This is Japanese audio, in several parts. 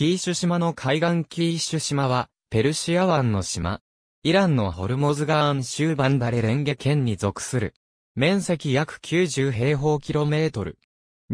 キーシュ島の海岸キーシュ島は、ペルシア湾の島。イランのホルモズガーン州バンダレレンゲ県に属する。面積約90平方キロメートル。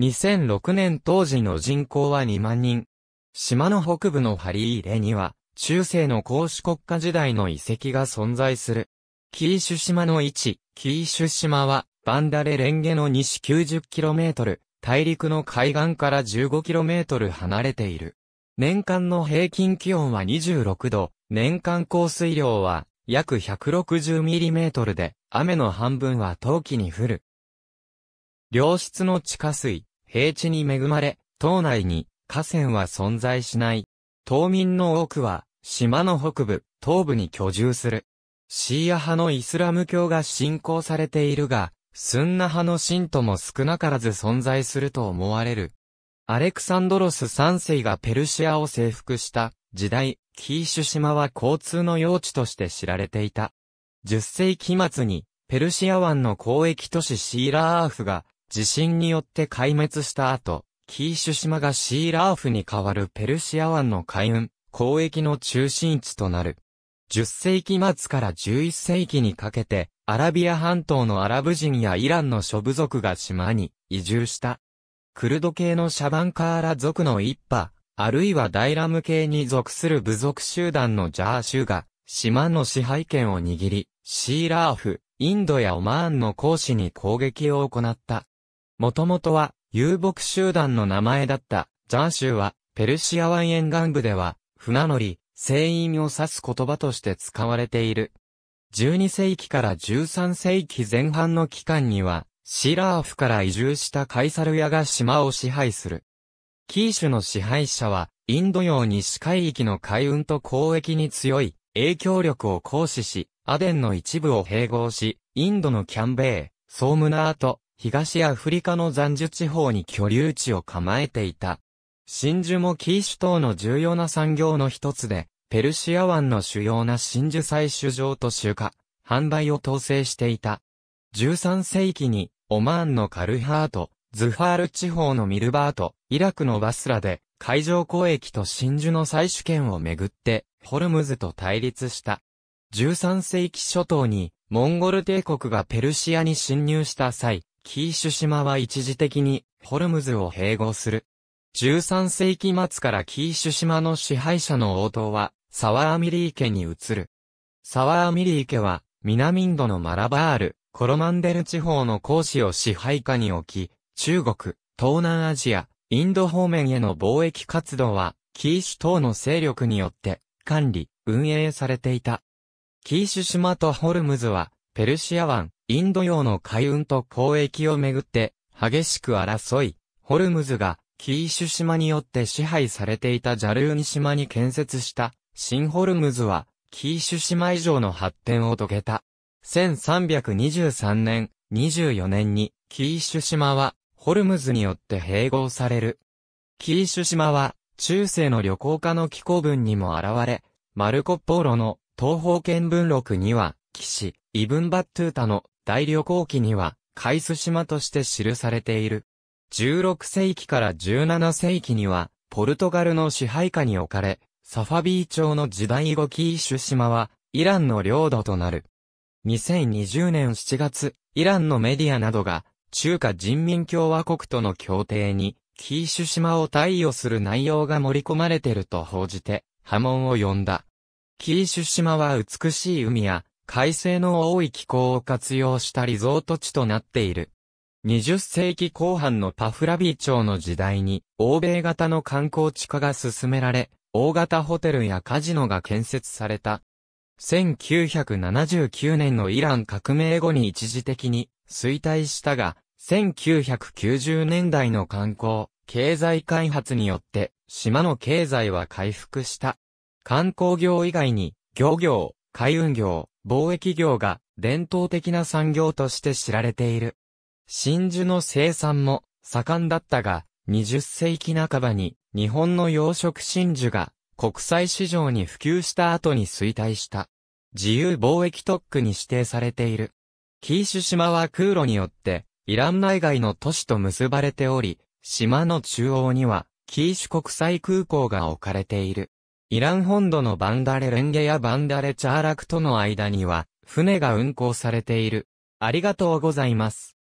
2006年当時の人口は2万人。島の北部のハリーレには、中世の公主国家時代の遺跡が存在する。キーシュ島の位置、キーシュ島は、バンダレレンゲの西9 0トル。大陸の海岸から1 5トル離れている。年間の平均気温は26度、年間降水量は約 160mm で、雨の半分は冬季に降る。良質の地下水、平地に恵まれ、島内に河川は存在しない。島民の多くは、島の北部、東部に居住する。シーア派のイスラム教が信仰されているが、スンナ派の信徒も少なからず存在すると思われる。アレクサンドロス3世がペルシアを征服した時代、キーシュ島は交通の用地として知られていた。10世紀末に、ペルシア湾の交易都市シーラーアーフが、地震によって壊滅した後、キーシュ島がシーラーフに代わるペルシア湾の海運、交易の中心地となる。10世紀末から11世紀にかけて、アラビア半島のアラブ人やイランの諸部族が島に移住した。クルド系のシャバンカーラ族の一派、あるいはダイラム系に属する部族集団のジャーシュが、島の支配権を握り、シーラーフ、インドやオマーンの講師に攻撃を行った。もともとは、遊牧集団の名前だった、ジャーシュは、ペルシア湾沿岸部では、船乗り、船員を指す言葉として使われている。12世紀から13世紀前半の期間には、シラーフから移住したカイサルヤが島を支配する。キーシュの支配者は、インド洋西海域の海運と交易に強い影響力を行使し、アデンの一部を併合し、インドのキャンベー、ソームナーと、東アフリカの残樹地方に居留地を構えていた。真珠もキーシュ島の重要な産業の一つで、ペルシア湾の主要な真珠採取場と集荷、販売を統制していた。13世紀にオマーンのカルハート、ズファール地方のミルバート、イラクのバスラで、海上交易と真珠の採取権をめぐって、ホルムズと対立した。13世紀初頭に、モンゴル帝国がペルシアに侵入した際、キーシュ島は一時的に、ホルムズを併合する。13世紀末からキーシュ島の支配者の応答は、サワーミリー家に移る。サワーミリー家は、南インドのマラバール、コロマンデル地方の講師を支配下に置き、中国、東南アジア、インド方面への貿易活動は、キーシュ等の勢力によって、管理、運営されていた。キーシュ島とホルムズは、ペルシア湾、インド洋の海運と交易をめぐって、激しく争い、ホルムズが、キーシュ島によって支配されていたジャルーニ島に建設した、新ホルムズは、キーシュ島以上の発展を遂げた。1323年、24年に、キーシュ島は、ホルムズによって併合される。キーシュ島は、中世の旅行家の寄候文にも現れ、マルコ・ポーロの東方見聞録には、騎士、イブン・バットゥータの大旅行記には、カイス島として記されている。16世紀から17世紀には、ポルトガルの支配下に置かれ、サファビー朝の時代後キーシュ島は、イランの領土となる。2020年7月、イランのメディアなどが、中華人民共和国との協定に、キーシュ島を貸与する内容が盛り込まれてると報じて、波紋を呼んだ。キーシュ島は美しい海や、快晴の多い気候を活用したリゾート地となっている。20世紀後半のパフラビー町の時代に、欧米型の観光地化が進められ、大型ホテルやカジノが建設された。1979年のイラン革命後に一時的に衰退したが、1990年代の観光、経済開発によって島の経済は回復した。観光業以外に漁業、海運業、貿易業が伝統的な産業として知られている。真珠の生産も盛んだったが、20世紀半ばに日本の養殖真珠が国際市場に普及した後に衰退した。自由貿易特区に指定されている。キーシュ島は空路によって、イラン内外の都市と結ばれており、島の中央には、キーシュ国際空港が置かれている。イラン本土のバンダレレンゲやバンダレチャーラクとの間には、船が運航されている。ありがとうございます。